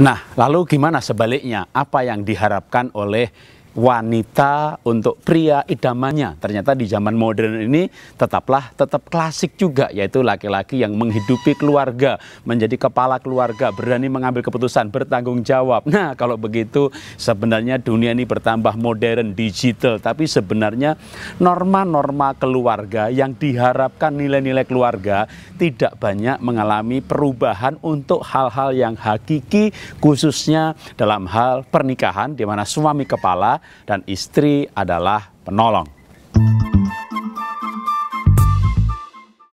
Nah, lalu gimana sebaliknya? Apa yang diharapkan oleh wanita untuk pria idamannya. Ternyata di zaman modern ini tetaplah tetap klasik juga yaitu laki-laki yang menghidupi keluarga, menjadi kepala keluarga, berani mengambil keputusan, bertanggung jawab. Nah, kalau begitu sebenarnya dunia ini bertambah modern, digital, tapi sebenarnya norma-norma keluarga yang diharapkan nilai-nilai keluarga tidak banyak mengalami perubahan untuk hal-hal yang hakiki khususnya dalam hal pernikahan di mana suami kepala dan istri adalah penolong.